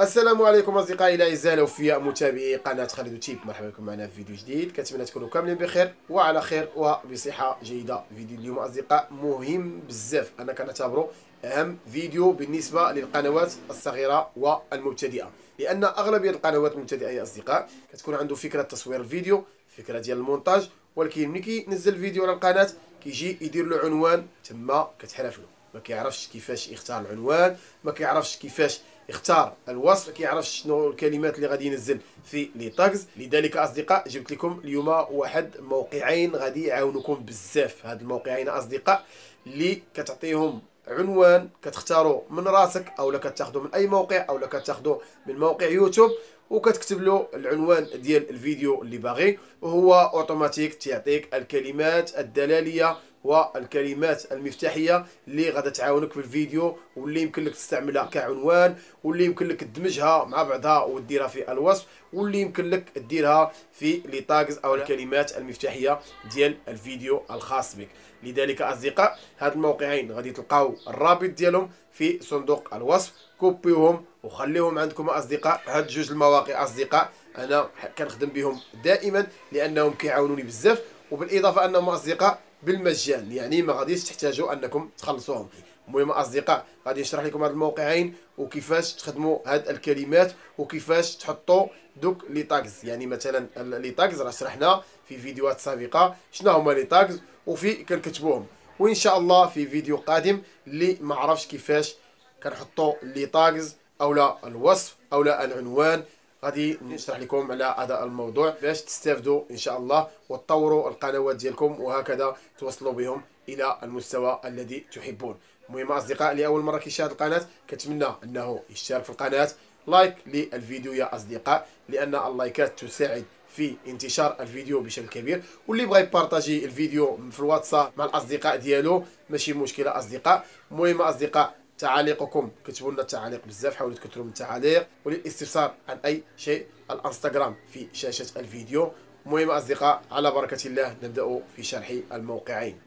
السلام عليكم اصدقائي الاعزاء وفي متابعي قناه خالد تيب مرحبا بكم معنا في فيديو جديد كنتمنى تكونوا كاملين بخير وعلى خير وبصحه جيده فيديو اليوم اصدقاء مهم بزاف انا كنعتبره اهم فيديو بالنسبه للقنوات الصغيره والمبتدئه لان اغلبيه القنوات المبتدئه يا اصدقاء كتكون عنده فكره تصوير الفيديو فكره ديال المونتاج ولكن ملي كينزل الفيديو على القناه كيجي يدير له عنوان تما كتحرف له ما كيعرفش كيفاش يختار العنوان ما كيعرفش كيفاش يختار الوصف ما كيعرفش شنو الكلمات اللي غادي ينزل في لي تاغز لذلك اصدقاء جبت لكم اليوم واحد موقعين غادي يعاونوكم بزاف هاد الموقعين اصدقاء اللي كتعطيهم عنوان كتختاروا من راسك لا كتاخذوا من اي موقع لا كتاخذوا من موقع يوتيوب وكتكتب له العنوان ديال الفيديو اللي باغي وهو اوتوماتيك تيعطيك الكلمات الدلاليه والكلمات المفتاحيه اللي غادا تعاونك في الفيديو واللي يمكن لك تستعملها كعنوان واللي يمكن لك تدمجها مع بعضها وديرها في الوصف واللي يمكن لك ديرها في لي تاغز او الكلمات المفتاحيه ديال الفيديو الخاص بك لذلك اصدقاء هاد الموقعين غادي تلقاو الرابط ديالهم في صندوق الوصف كوبيوهم وخليهم عندكم اصدقاء هاد جوج المواقع اصدقاء انا كنخدم بهم دائما لانهم كيعاونوني بزاف وبالاضافه انهم اصدقاء بالمجان يعني ما غاديش تحتاجوا انكم تخلصوهم المهم اصدقاء غادي نشرح لكم هاد الموقعين وكيفاش تخدموا هاد الكلمات وكيفاش تحطوا دوك لي تاغز يعني مثلا لي تاغز راه شرحنا في فيديوهات سابقه شنو هما لي تاغز وفي كنكتبوهم وان شاء الله في فيديو قادم اللي ما عرفش كيفاش كنحطوا لي تاغز اولا الوصف اولا العنوان غادي نشرح لكم على هذا الموضوع باش تستافدوا ان شاء الله وتطوروا القنوات ديالكم وهكذا توصلوا بهم الى المستوى الذي تحبون المهم اصدقاء لاول مره كيشاهد القناه كنتمنى انه يشترك في القناه لايك للفيديو يا اصدقاء لان اللايكات تساعد في انتشار الفيديو بشكل كبير واللي بغى يبارطاجي الفيديو في الواتساب مع الاصدقاء ديالو ماشي مشكله اصدقاء المهم اصدقاء تعاليقكم كتبوا لنا التعاليق بزاف حاولوا تكثروا من التعاليق وللاستفسار عن اي شيء الانستغرام في شاشه الفيديو المهم اصدقاء على بركه الله نبدا في شرح الموقعين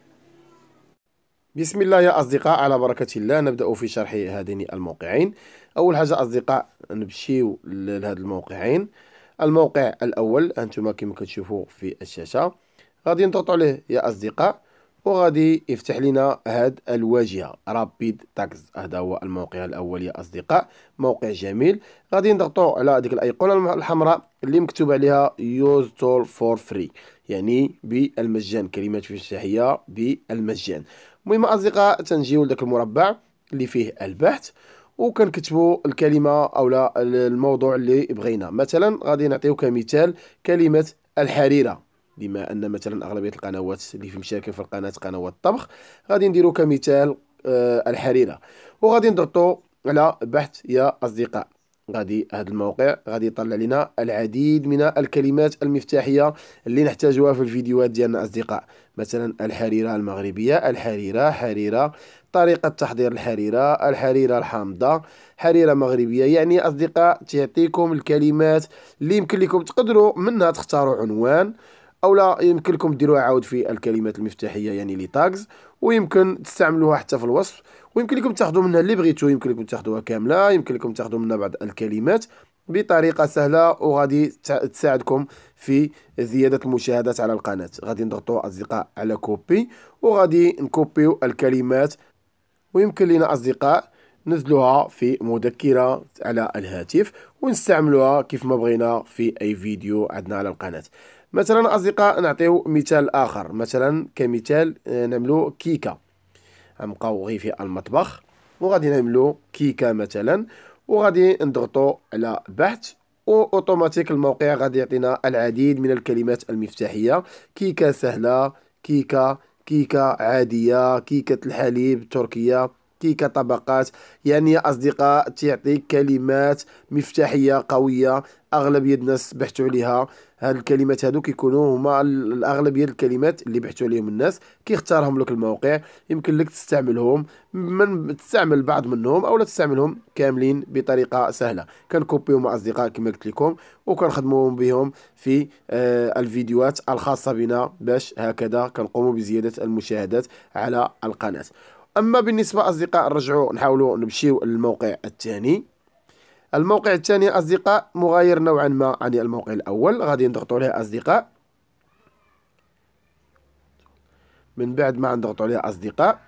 بسم الله يا أصدقاء على بركة الله نبدأ في شرح هذين الموقعين أول حاجة أصدقاء نمشيو لهذ الموقعين الموقع الأول أنتم كما كتشوفوا في الشاشة غادي نضغطوا عليه يا أصدقاء وغادي يفتح لنا هاد الواجهه رابيد تاكس هذا هو الموقع الاول يا اصدقاء موقع جميل غادي نضغطوا على هذيك الايقونه الحمراء اللي مكتوب عليها يوز تول فور فري يعني بالمجان كلمات افتتاحيه بالمجان المهم اصدقاء تنجيو لذاك المربع اللي فيه البحث وكنكتبوا الكلمه اولا الموضوع اللي بغينا مثلا غادي نعطيو كمثال كلمه الحريره بما ان مثلا اغلبيه القنوات اللي في مشاركه في القناه قنوات الطبخ غادي نديرو كمثال آه الحريره وغادي نضغطوا على بحث يا اصدقاء غادي هذا الموقع غادي يطلع لنا العديد من الكلمات المفتاحيه اللي نحتاجوها في الفيديوهات ديالنا اصدقاء مثلا الحريره المغربيه الحريره حريره طريقه تحضير الحريره الحريره الحامضه حريره مغربيه يعني اصدقاء تعطيكم الكلمات اللي يمكن لكم تقدروا منها تختاروا عنوان او لا يمكن لكم ديروها عاود في الكلمات المفتاحيه يعني لي تاغز ويمكن تستعملوها حتى في الوصف ويمكن لكم تاخذوا منها اللي بغيتو يمكن لكم تاخذوها كامله يمكن لكم تاخذوا منها بعض الكلمات بطريقه سهله وغادي تساعدكم في زياده المشاهدات على القناه غادي نضغطوا اصدقاء على كوبي وغادي نكوبيو الكلمات ويمكن لنا اصدقاء نزلوها في مذكرة على الهاتف ونستعملوها كيف ما بغينا في أي فيديو عندنا على القناة مثلا اصدقاء نعطيو مثال اخر مثلا كمثال آه، نعملو كيكه غنبقاو غير في المطبخ وغادي نعملو كيكه مثلا وغادي نضغطو على بحث و اوتوماتيك الموقع غادي يعطينا العديد من الكلمات المفتاحيه كيكه سهله كيكه كيكه عاديه كيكه الحليب التركيه تيك طبقات يعني أصدقاء تيعطيك كلمات مفتاحية قوية أغلبية الناس بحثوا عليها هاد الكلمات هادو كيكونوا هما الأغلبية الكلمات اللي بحثوا عليهم الناس كيختارهم لك الموقع يمكن لك تستعملهم من تستعمل بعض منهم أو لا تستعملهم كاملين بطريقة سهلة كنكوبيو مع أصدقاء كما قلت لكم وكنخدموهم بهم في آه الفيديوهات الخاصة بنا باش هكذا كنقوموا بزيادة المشاهدات على القناة اما بالنسبه اصدقاء نرجعوا نحاولوا نمشيو للموقع الثاني الموقع الثاني اصدقاء مغاير نوعا ما عن الموقع الاول غادي نضغطوا عليه اصدقاء من بعد ما نضغطوا عليه اصدقاء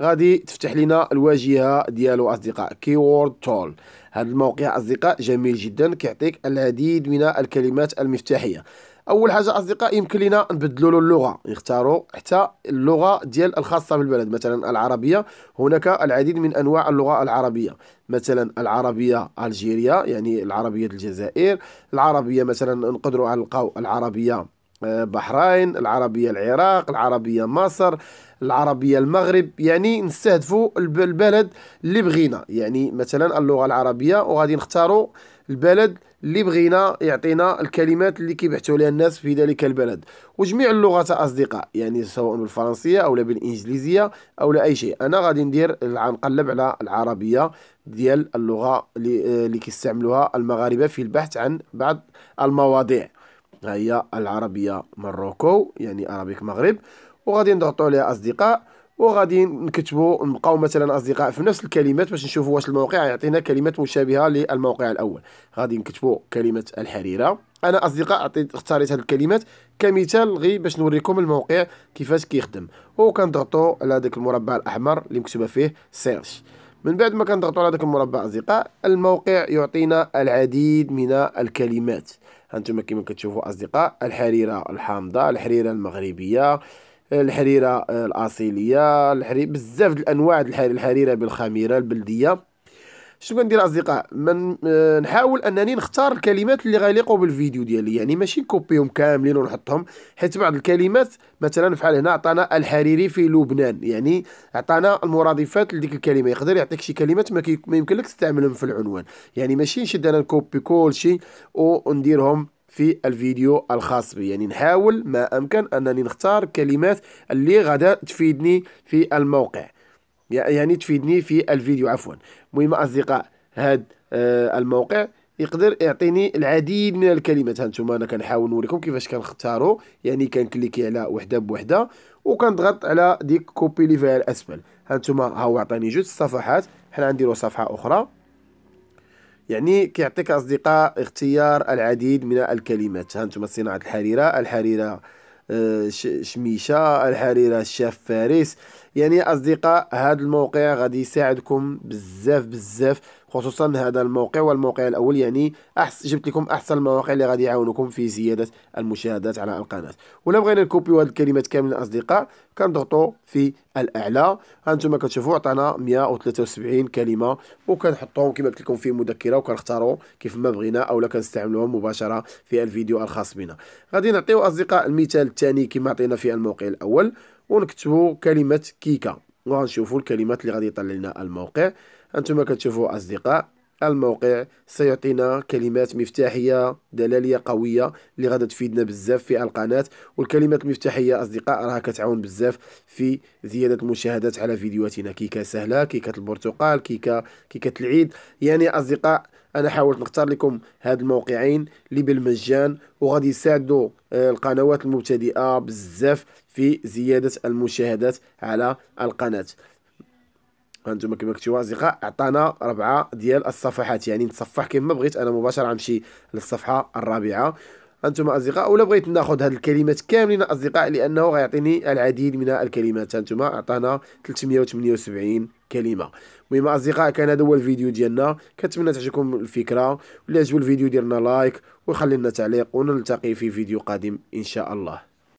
غادي تفتح لنا الواجهه ديالو اصدقاء كيورد تول هذا الموقع اصدقاء جميل جدا كيعطيك العديد من الكلمات المفتاحيه اول حاجه اصدقاء يمكن لنا نبدلوا له اللغه يختاروا حتى اللغه ديال الخاصه بالبلد مثلا العربيه هناك العديد من انواع اللغه العربيه مثلا العربيه الجيريا يعني العربيه الجزائر العربيه مثلا نقدروا على العربيه آه، بحرين العربيه العراق العربيه مصر العربيه المغرب يعني نستهدفوا البلد اللي بغينا يعني مثلا اللغه العربيه وغادي نختاروا البلد اللي بغينا يعطينا الكلمات اللي كيبحثوا عليها الناس في ذلك البلد وجميع اللغات اصدقاء يعني سواء بالفرنسيه او بالانجليزيه او اي شيء انا غادي ندير نقلب على العربيه ديال اللغه اللي, آه، اللي كيستعملوها المغاربه في البحث عن بعض المواضيع ها هي العربيه مروكو يعني ارابيك مغرب وغادي نضغطوا عليها اصدقاء وغادي نكتبوا نبقاو مثلا اصدقاء في نفس الكلمات باش نشوفوا واش الموقع يعطينا كلمات مشابهه للموقع الاول غادي نكتبوا كلمه الحريره انا اصدقاء عطيت اختاريت هذه الكلمات كمثال غير باش نوريكم الموقع كيفاش كيخدم وكنضغطوا على داك المربع الاحمر اللي مكتوبه فيه سيرش من بعد ما كنضغطوا على داك المربع اصدقاء الموقع يعطينا العديد من الكلمات هانتوما كما كتشوفوا اصدقاء الحريره الحامضه الحريره المغربيه الحريره آه، الاصيليه الحرير بزاف الانواع الحريره بالخميره البلديه شنو كندير اصدقاء من آه، نحاول انني نختار الكلمات اللي غيليقوا بالفيديو ديالي يعني ماشي نكوبيهم كاملين ونحطهم حيت بعض الكلمات مثلا فحال هنا عطانا الحريري في لبنان يعني عطانا المرادفات لديك الكلمه يقدر يعطيك شي كلمات ما, ما يمكن لك تستعملهم في العنوان يعني ماشي نشد انا نكوبي كل شيء ونديرهم في الفيديو الخاص بي يعني نحاول ما أمكن أنني نختار كلمات اللي غدا تفيدني في الموقع يعني تفيدني في الفيديو عفوا المهم أصدقاء هذا آه الموقع يقدر يعطيني العديد من الكلمات هانتوما انا كنحاول نوريكم كيفاش كنختارو يعني كنكليكي على وحده بوحده وكنضغط على ديك كوبي اللي فيها الاسفل هانتوما ها هو عطاني جوج صفحات حنا نديرو صفحه اخرى يعني كيعطيك أصدقاء اختيار العديد من الكلمات هانتوما صناعة الحريرة الحريرة آه، شميشة الحريرة الشاف فارس يعني أصدقاء هذا الموقع غادي يساعدكم بزاف بزاف خصوصا هذا الموقع والموقع الأول يعني أحس جبت لكم أحسن المواقع اللي غادي يعاونكم في زيادة المشاهدات على القناة ولا بغينا نكوبيو هذه الكلمات كاملين أصدقاء كنضغطوا في الأعلى هانتوما كتشوفوا عطانا 173 كلمة وكنحطوهم كما قلت لكم في مذكرة وكنختاروا كيف ما بغينا أولا كنستعملوهم مباشرة في الفيديو الخاص بنا غادي نعطيو أصدقاء المثال الثاني كما عطينا في الموقع الأول ونكتبوا كلمه كيكا وغنشوفوا الكلمات اللي غادي يطلع لنا الموقع انتم كتشوفوا اصدقاء الموقع سيعطينا كلمات مفتاحية دلالية قوية اللي غادا تفيدنا بزاف في القناة والكلمات المفتاحية أصدقاء راها كتعاون بزاف في زيادة المشاهدات على فيديوهاتنا كيكة سهلة كيكة البرتقال كيكة كيكة العيد يعني أصدقاء انا حاولت نختار لكم هاد الموقعين اللي بالمجان وغادي يساعدوا آه، القنوات المبتدئه بزاف في زياده المشاهدات على القناه هانتوما كما كنتوا اصدقاء عطانا ربعه ديال الصفحات يعني نتصفح كما بغيت انا مباشره غنمشي للصفحه الرابعه هانتوما اصدقاء ولا بغيت ناخذ هذه الكلمات كاملين اصدقاء لانه غيعطيني العديد من الكلمات هانتوما عطانا 378 كلمه المهم اصدقاء كان هذا هو الفيديو ديالنا كنتمنى تعجبكم الفكره واللي عجبو الفيديو ديرنا لايك وخلي لنا تعليق ونلتقي في فيديو قادم ان شاء الله